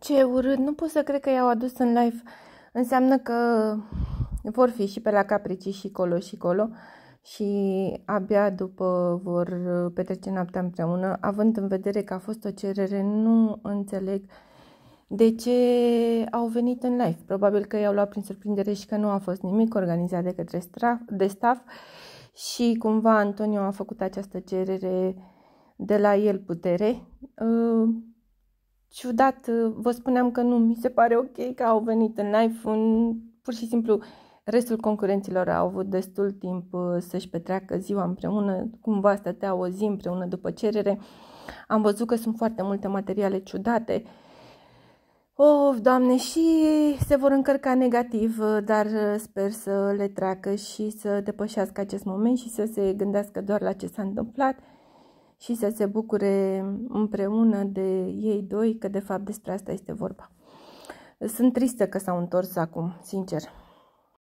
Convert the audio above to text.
Ce urât, nu pot să cred că i-au adus în live. Înseamnă că vor fi și pe la Caprici și colo și colo și abia după vor petrece noaptea împreună, având în vedere că a fost o cerere, nu înțeleg de ce au venit în live. Probabil că i-au luat prin surprindere și că nu a fost nimic organizat de către straf, de staff și cumva Antonio a făcut această cerere de la el putere. Ă, ciudat, uh, vă spuneam că nu mi se pare ok că au venit în iPhone, pur și simplu restul concurenților au avut destul timp uh, să-și petreacă ziua împreună, cumva stătea o zi împreună după cerere. Am văzut că sunt foarte multe materiale ciudate. Of, doamne, și se vor încărca negativ, uh, dar sper să le treacă și să depășească acest moment și să se gândească doar la ce s-a întâmplat și să se bucure împreună de ei doi, că de fapt despre asta este vorba. Sunt tristă că s-au întors acum, sincer.